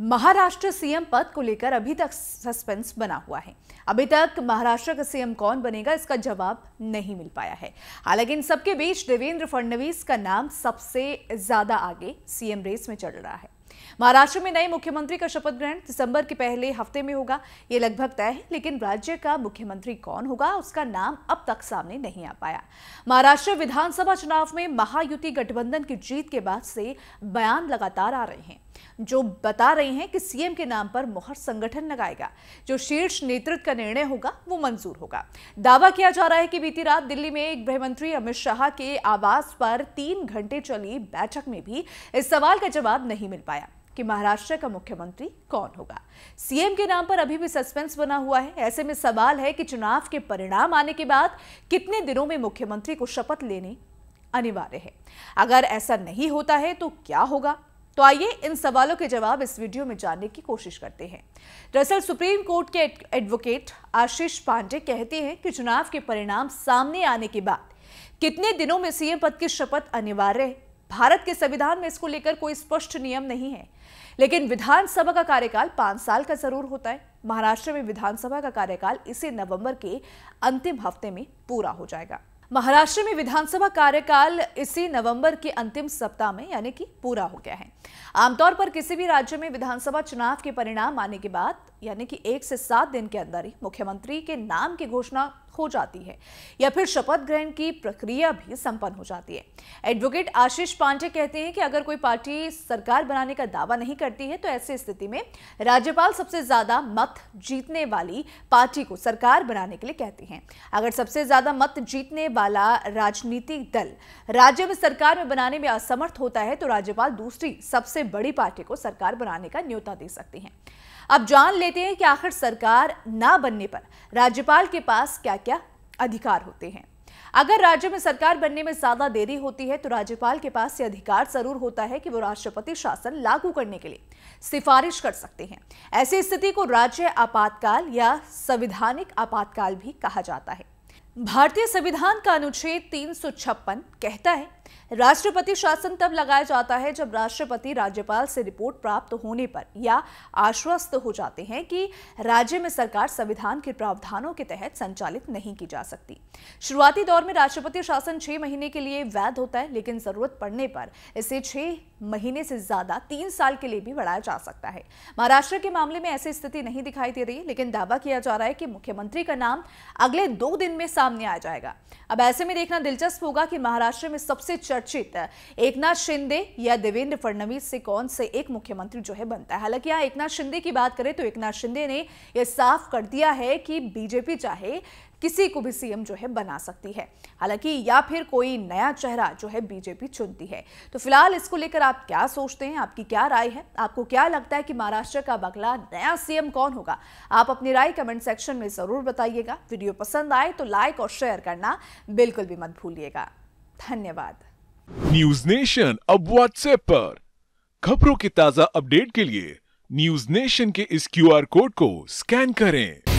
Maharashtra CM पद को लेकर अभी तक सस्पेंस बना हुआ है अभी तक महाराष्ट्र का सीएम कौन बनेगा इसका जवाब नहीं मिल पाया है हालांकि इन सबके बीच देवेंद्र फडणवीस का नाम सबसे ज्यादा आगे सीएम रेस में चल रहा है महाराष्ट्र में नए मुख्यमंत्री का शपथ ग्रहण दिसंबर के पहले हफ्ते में होगा ये लगभग तय है लेकिन राज्य का मुख्यमंत्री कौन होगा उसका नाम अब तक सामने नहीं आ पाया महाराष्ट्र विधानसभा चुनाव में महायुति गठबंधन की जीत के बाद से बयान लगातार आ रहे हैं जो बता रहे हैं कि सीएम के नाम पर मोहर संगठन लगाएगा जो शीर्ष नेतृत्व का निर्णय होगा वो मंजूर होगा दावा किया जा रहा है कि बीती रात दिल्ली में एक गृहमंत्री अमित शाह के आवास पर तीन घंटे चली बैठक में भी इस सवाल का जवाब नहीं मिल पाया कि महाराष्ट्र का मुख्यमंत्री कौन होगा सीएम के नाम पर अभी भी सस्पेंस बना हुआ है ऐसे में सवाल है कि चुनाव के परिणाम आने के बाद कितने दिनों में मुख्यमंत्री को शपथ लेने अनिवार्य है अगर ऐसा नहीं होता है तो क्या होगा तो आइए इन सवालों के जवाब इस वीडियो में जानने की कोशिश करते हैं दरअसल सुप्रीम कोर्ट के एडवोकेट आशीष पांडे कहते हैं कि चुनाव के परिणाम सामने आने के बाद कितने दिनों में सीएम पद की शपथ अनिवार्य भारत के संविधान में इसको लेकर कोई स्पष्ट नियम नहीं है लेकिन विधानसभा का कार्यकाल पांच साल का जरूर होता है महाराष्ट्र में विधानसभा का कार्यकाल इसी नवंबर के अंतिम हफ्ते में पूरा हो जाएगा महाराष्ट्र में विधानसभा कार्यकाल इसी नवंबर के अंतिम सप्ताह में यानी कि पूरा हो गया है आमतौर पर किसी भी राज्य में विधानसभा चुनाव के परिणाम आने के बाद यानी कि एक से सात दिन के अंदर ही मुख्यमंत्री के नाम की घोषणा हो जाती है या फिर शपथ ग्रहण की प्रक्रिया भी संपन्न हो जाती है एडवोकेट आशीष पांडे कहते हैं कि अगर कोई पार्टी सरकार बनाने का दावा नहीं करती है तो ऐसी स्थिति में राज्यपाल सबसे ज्यादा मत जीतने वाली पार्टी को सरकार बनाने के लिए कहते हैं अगर सबसे ज्यादा मत जीतने वाला राजनीतिक दल राज्य में सरकार में बनाने में असमर्थ होता है तो राज्यपाल दूसरी सबसे बड़ी पार्टी को सरकार बनाने का न्योता दे सकती हैं अब जान लेते हैं कि आखिर सरकार ना बनने पर राज्यपाल के पास क्या क्या अधिकार होते हैं अगर राज्य में सरकार बनने में ज्यादा देरी होती है तो राज्यपाल के पास ये अधिकार जरूर होता है कि वो राष्ट्रपति शासन लागू करने के लिए सिफारिश कर सकते हैं ऐसी स्थिति को राज्य आपातकाल या संविधानिक आपातकाल भी कहा जाता है भारतीय संविधान का अनुच्छेद तीन कहता है राष्ट्रपति शासन तब लगाया जाता है जब राष्ट्रपति राज्यपाल से रिपोर्ट प्राप्त होने पर या आश्वस्त हो जाते हैं कि राज्य में सरकार संविधान के प्रावधानों के तहत संचालित नहीं की जा सकती शुरुआती दौर में राष्ट्रपति शासन छह महीने के लिए वैध होता है लेकिन जरूरत पड़ने पर इसे छह महीने से ज्यादा तीन साल के लिए भी बढ़ाया जा सकता है महाराष्ट्र के मामले में ऐसी स्थिति नहीं दिखाई दे रही लेकिन दावा किया जा रहा है कि मुख्यमंत्री का नाम अगले दो दिन में सामने आ जाएगा अब ऐसे में देखना दिलचस्प होगा कि महाराष्ट्र में सबसे से चर्चित एकनाथ शिंदे या देवेंद्र फडणवीस से कौन से एक मुख्यमंत्री जो है बनता है हालांकि एक एकनाथ शिंदे की बात करें तो एकनाथ शिंदे ने यह साफ कर दिया है कि बीजेपी चाहे किसी को भी सीएम जो है बना सकती है हालांकि या फिर कोई नया चेहरा जो है बीजेपी चुनती है तो फिलहाल इसको लेकर आप क्या सोचते हैं आपकी क्या राय है आपको क्या लगता है कि महाराष्ट्र का बगला नया सीएम कौन होगा आप अपनी राय कमेंट सेक्शन में जरूर बताइएगा वीडियो पसंद आए तो लाइक और शेयर करना बिल्कुल भी मत भूलिएगा धन्यवाद न्यूज नेशन अब व्हाट्सएप पर खबरों के ताजा अपडेट के लिए न्यूज नेशन के इस क्यूआर कोड को स्कैन करें